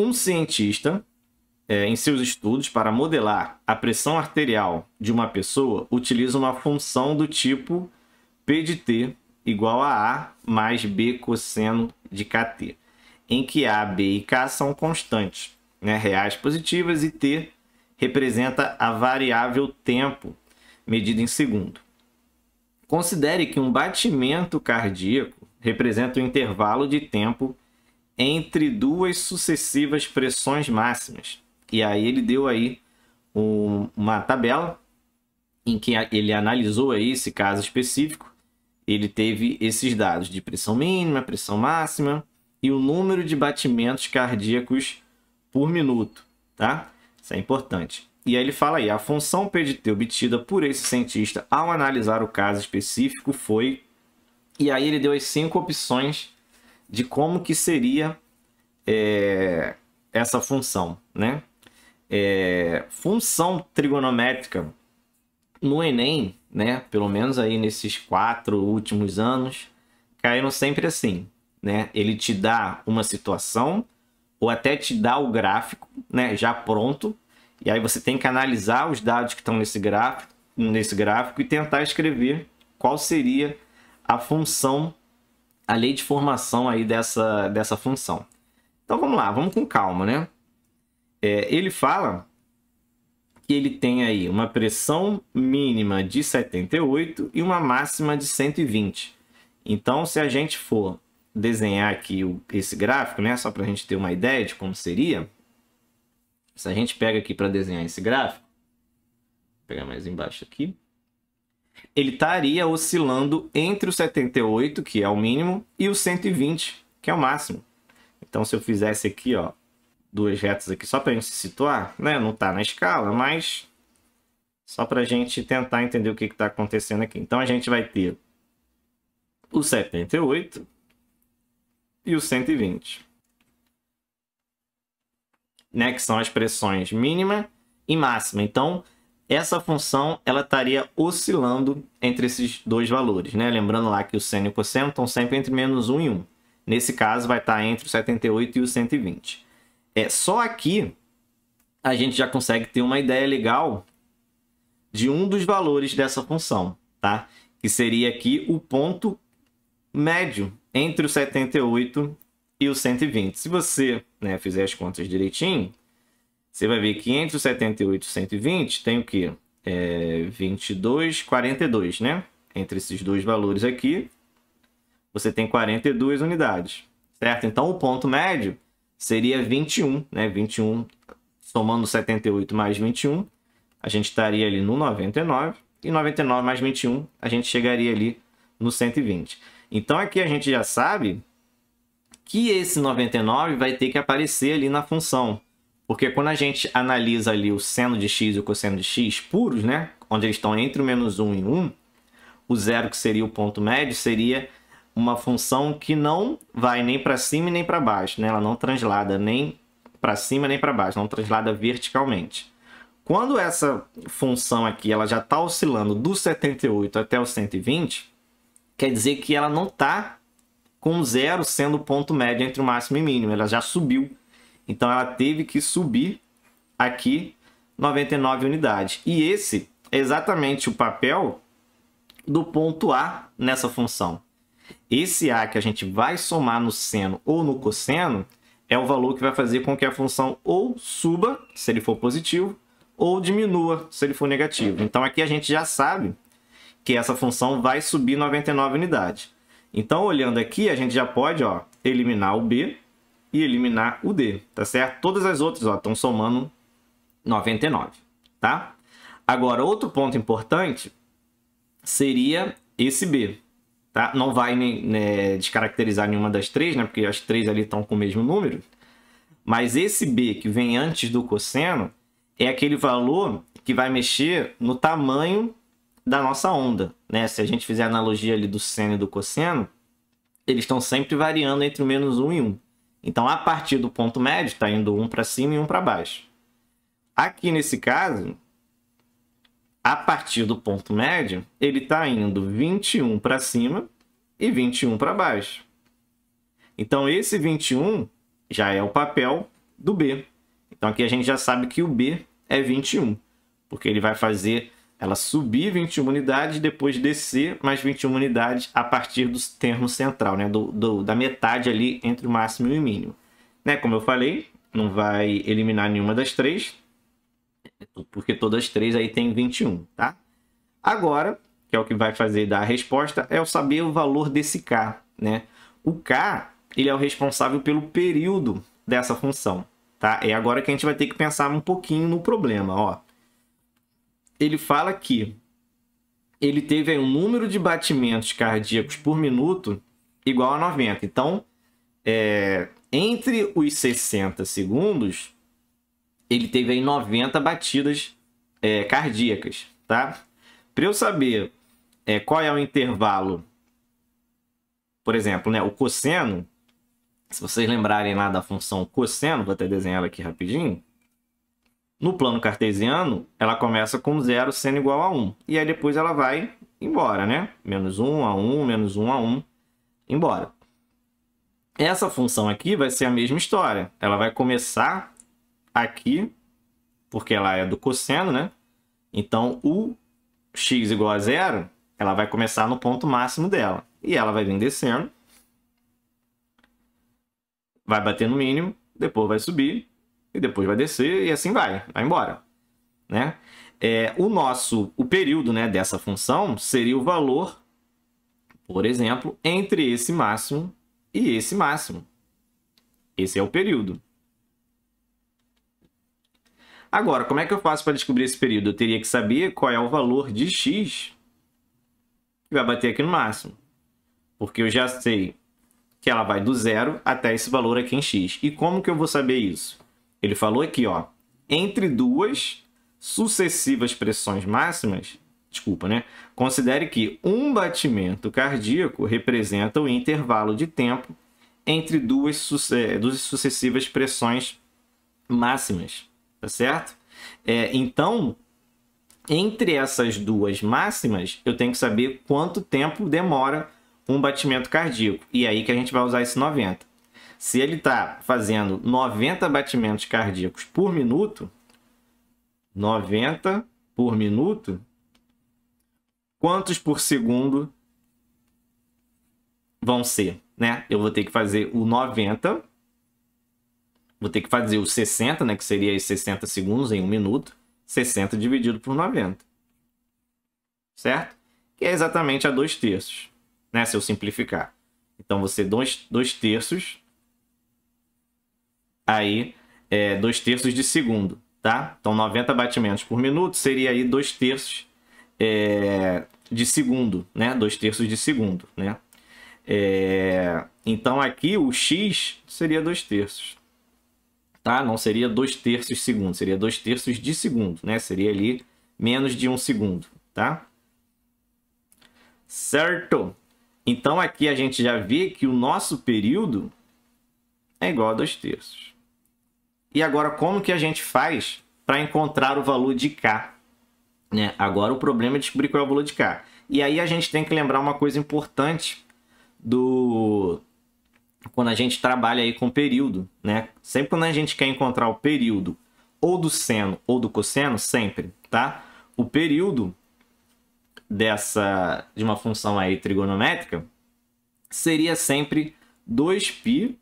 Um cientista, é, em seus estudos, para modelar a pressão arterial de uma pessoa, utiliza uma função do tipo P de T igual a A mais B cosseno de KT, em que A, B e K são constantes, né, reais positivas, e T representa a variável tempo, medida em segundo. Considere que um batimento cardíaco representa o um intervalo de tempo entre duas sucessivas pressões máximas. E aí ele deu aí um, uma tabela em que ele analisou aí esse caso específico. Ele teve esses dados de pressão mínima, pressão máxima e o número de batimentos cardíacos por minuto, tá? Isso é importante. E aí ele fala aí, a função PDT obtida por esse cientista ao analisar o caso específico foi... E aí ele deu as cinco opções de como que seria é, essa função, né? É, função trigonométrica no Enem, né? Pelo menos aí nesses quatro últimos anos, caíram sempre assim, né? Ele te dá uma situação ou até te dá o gráfico, né? Já pronto. E aí você tem que analisar os dados que estão nesse gráfico, nesse gráfico e tentar escrever qual seria a função a lei de formação aí dessa, dessa função. Então vamos lá, vamos com calma, né? É, ele fala que ele tem aí uma pressão mínima de 78 e uma máxima de 120. Então, se a gente for desenhar aqui o, esse gráfico, né, só para a gente ter uma ideia de como seria, se a gente pega aqui para desenhar esse gráfico, vou pegar mais embaixo aqui, ele estaria oscilando entre o 78, que é o mínimo, e o 120, que é o máximo. Então, se eu fizesse aqui, ó, duas retas aqui só para a gente se situar, né? Não está na escala, mas só para a gente tentar entender o que está acontecendo aqui. Então, a gente vai ter o 78 e o 120. Né, que são as pressões mínima e máxima. Então, essa função ela estaria oscilando entre esses dois valores. Né? Lembrando lá que o seno e o cosseno estão sempre entre menos 1 e 1. Nesse caso, vai estar entre o 78 e o 120. É, só aqui a gente já consegue ter uma ideia legal de um dos valores dessa função, tá? que seria aqui o ponto médio entre o 78 e o 120. Se você né, fizer as contas direitinho, você vai ver que entre 78 e 120 tem o quê? É 22, 42, né? Entre esses dois valores aqui, você tem 42 unidades, certo? Então, o ponto médio seria 21, né? 21, somando 78 mais 21, a gente estaria ali no 99. E 99 mais 21, a gente chegaria ali no 120. Então, aqui a gente já sabe que esse 99 vai ter que aparecer ali na função, porque quando a gente analisa ali o seno de x e o cosseno de x puros, né? Onde eles estão entre o menos 1 e 1, o zero que seria o ponto médio seria uma função que não vai nem para cima e nem para baixo, né? Ela não translada nem para cima nem para baixo, não translada verticalmente. Quando essa função aqui ela já está oscilando do 78 até o 120, quer dizer que ela não está com zero sendo o ponto médio entre o máximo e o mínimo, ela já subiu então ela teve que subir aqui 99 unidades. E esse é exatamente o papel do ponto A nessa função. Esse A que a gente vai somar no seno ou no cosseno é o valor que vai fazer com que a função ou suba, se ele for positivo, ou diminua, se ele for negativo. Então aqui a gente já sabe que essa função vai subir 99 unidades. Então olhando aqui, a gente já pode ó, eliminar o B e eliminar o D, tá certo? Todas as outras estão somando 99, tá? Agora, outro ponto importante seria esse B, tá? Não vai né, descaracterizar nenhuma das três, né? Porque as três ali estão com o mesmo número. Mas esse B que vem antes do cosseno é aquele valor que vai mexer no tamanho da nossa onda, né? Se a gente fizer a analogia ali do seno e do cosseno, eles estão sempre variando entre o menos 1 e 1. Então, a partir do ponto médio, está indo um para cima e um para baixo. Aqui nesse caso, a partir do ponto médio, ele está indo 21 para cima e 21 para baixo. Então, esse 21 já é o papel do B. Então, aqui a gente já sabe que o B é 21, porque ele vai fazer ela subir 21 unidades, depois descer mais 21 unidades a partir do termo central, né? Do, do, da metade ali entre o máximo e o mínimo. Né? Como eu falei, não vai eliminar nenhuma das três, porque todas as três aí tem 21, tá? Agora, que é o que vai fazer dar a resposta, é o saber o valor desse k, né? O k, ele é o responsável pelo período dessa função, tá? É agora que a gente vai ter que pensar um pouquinho no problema, ó ele fala que ele teve aí, um número de batimentos cardíacos por minuto igual a 90. Então, é, entre os 60 segundos, ele teve aí 90 batidas é, cardíacas, tá? Para eu saber é, qual é o intervalo, por exemplo, né, o cosseno, se vocês lembrarem lá da função cosseno, vou até desenhar ela aqui rapidinho, no plano cartesiano, ela começa com zero sendo igual a 1. E aí depois ela vai embora, né? Menos 1 a 1, menos 1 a 1, embora. Essa função aqui vai ser a mesma história. Ela vai começar aqui, porque ela é do cosseno, né? Então, o x igual a zero, ela vai começar no ponto máximo dela. E ela vai vir descendo. Vai bater no mínimo, depois vai subir, e depois vai descer e assim vai, vai embora, né? É, o nosso, o período né, dessa função seria o valor, por exemplo, entre esse máximo e esse máximo. Esse é o período. Agora, como é que eu faço para descobrir esse período? Eu teria que saber qual é o valor de x que vai bater aqui no máximo. Porque eu já sei que ela vai do zero até esse valor aqui em x. E como que eu vou saber isso? Ele falou aqui, ó, entre duas sucessivas pressões máximas, desculpa, né? Considere que um batimento cardíaco representa o intervalo de tempo entre duas, duas sucessivas pressões máximas, tá certo? É, então, entre essas duas máximas, eu tenho que saber quanto tempo demora um batimento cardíaco. E é aí que a gente vai usar esse 90 se ele está fazendo 90 batimentos cardíacos por minuto, 90 por minuto, quantos por segundo vão ser, né? Eu vou ter que fazer o 90, vou ter que fazer o 60, né, que seria os 60 segundos em um minuto, 60 dividido por 90. Certo? Que é exatamente a 2 terços, né, se eu simplificar. Então, você 2 terços aí é, dois terços de segundo, tá? Então 90 batimentos por minuto seria aí dois terços é, de segundo, né? Dois terços de segundo, né? É, então aqui o x seria dois terços, tá? Não seria dois terços segundo, seria dois terços de segundo, né? Seria ali menos de um segundo, tá? Certo? Então aqui a gente já vê que o nosso período é igual a dois terços. E agora, como que a gente faz para encontrar o valor de K? Né? Agora, o problema é descobrir qual é o valor de K. E aí, a gente tem que lembrar uma coisa importante do quando a gente trabalha aí com período, né? Sempre quando a gente quer encontrar o período ou do seno ou do cosseno, sempre, tá? O período dessa de uma função aí trigonométrica seria sempre 2π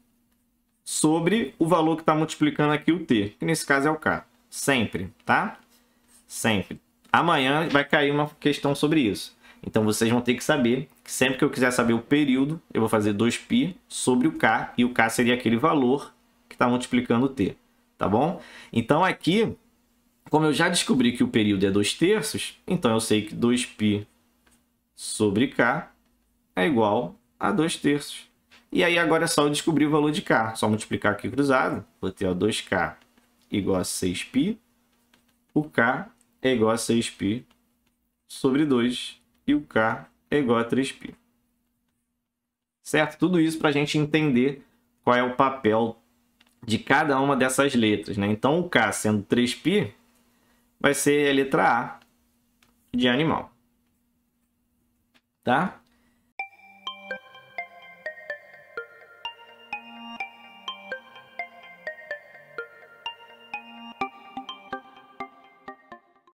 sobre o valor que está multiplicando aqui o T, que nesse caso é o K. Sempre, tá? Sempre. Amanhã vai cair uma questão sobre isso. Então vocês vão ter que saber que sempre que eu quiser saber o período, eu vou fazer 2π sobre o K, e o K seria aquele valor que está multiplicando o T, tá bom? Então aqui, como eu já descobri que o período é 2 terços, então eu sei que 2π sobre K é igual a 2 terços. E aí agora é só eu descobrir o valor de K. Só multiplicar aqui cruzado. Vou ter ó, 2K igual a 6π. O K é igual a 6π sobre 2. E o K é igual a 3π. Certo? Tudo isso para a gente entender qual é o papel de cada uma dessas letras. Né? Então, o K sendo 3π vai ser a letra A de animal. Tá?